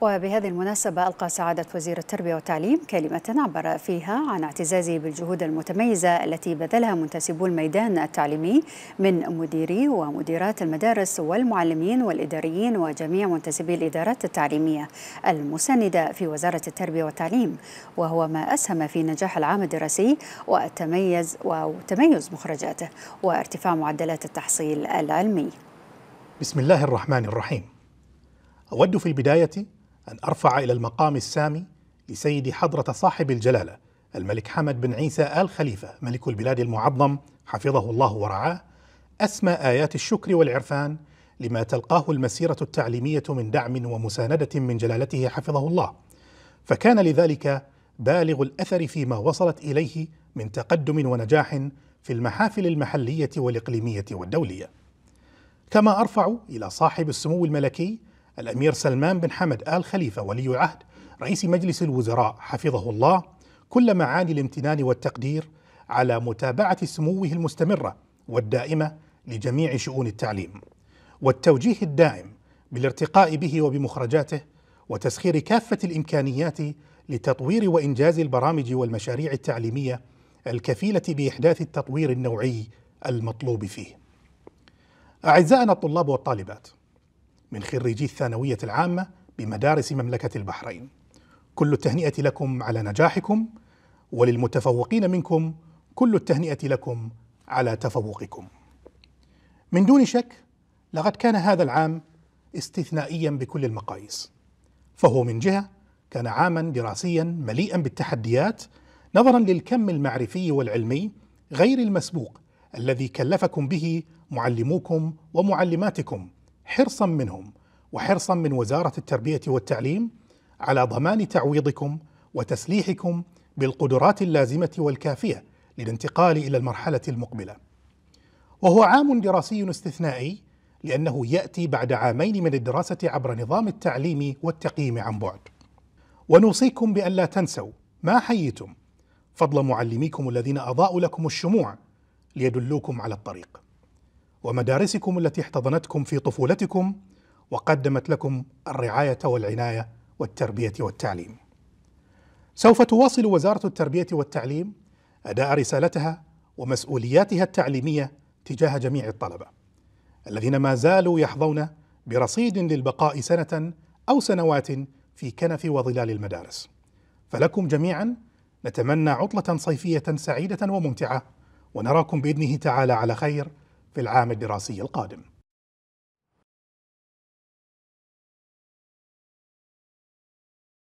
وبهذه المناسبة ألقى سعادة وزير التربية والتعليم كلمة عبر فيها عن اعتزازه بالجهود المتميزة التي بذلها منتسبو الميدان التعليمي من مديري ومديرات المدارس والمعلمين والإداريين وجميع منتسبي الإدارات التعليمية المساندة في وزارة التربية والتعليم وهو ما أسهم في نجاح العام الدراسي وتميز وتميز مخرجاته وارتفاع معدلات التحصيل العلمي. بسم الله الرحمن الرحيم. أود في البداية أن أرفع إلى المقام السامي لسيد حضرة صاحب الجلالة الملك حمد بن عيسى آل خليفة ملك البلاد المعظم حفظه الله ورعاه أسمى آيات الشكر والعرفان لما تلقاه المسيرة التعليمية من دعم ومساندة من جلالته حفظه الله فكان لذلك بالغ الأثر فيما وصلت إليه من تقدم ونجاح في المحافل المحلية والإقليمية والدولية كما أرفع إلى صاحب السمو الملكي الأمير سلمان بن حمد آل خليفة ولي العهد رئيس مجلس الوزراء حفظه الله كل معاني الامتنان والتقدير على متابعة سموه المستمرة والدائمة لجميع شؤون التعليم والتوجيه الدائم بالارتقاء به وبمخرجاته وتسخير كافة الإمكانيات لتطوير وإنجاز البرامج والمشاريع التعليمية الكفيلة بإحداث التطوير النوعي المطلوب فيه. أعزائنا الطلاب والطالبات، من خريجي الثانوية العامة بمدارس مملكة البحرين. كل التهنئة لكم على نجاحكم وللمتفوقين منكم كل التهنئة لكم على تفوقكم. من دون شك لقد كان هذا العام استثنائيا بكل المقاييس. فهو من جهة كان عاما دراسيا مليئا بالتحديات نظرا للكم المعرفي والعلمي غير المسبوق الذي كلفكم به معلموكم ومعلماتكم حرصا منهم وحرصا من وزاره التربيه والتعليم على ضمان تعويضكم وتسليحكم بالقدرات اللازمه والكافيه للانتقال الى المرحله المقبله. وهو عام دراسي استثنائي لانه ياتي بعد عامين من الدراسه عبر نظام التعليم والتقييم عن بعد. ونوصيكم بأن لا تنسوا ما حييتم فضل معلميكم الذين اضاءوا لكم الشموع ليدلوكم على الطريق. ومدارسكم التي احتضنتكم في طفولتكم وقدمت لكم الرعايه والعنايه والتربيه والتعليم. سوف تواصل وزاره التربيه والتعليم اداء رسالتها ومسؤولياتها التعليميه تجاه جميع الطلبه الذين ما زالوا يحظون برصيد للبقاء سنه او سنوات في كنف وظلال المدارس. فلكم جميعا نتمنى عطله صيفيه سعيده وممتعه ونراكم باذنه تعالى على خير للعام الدراسي القادم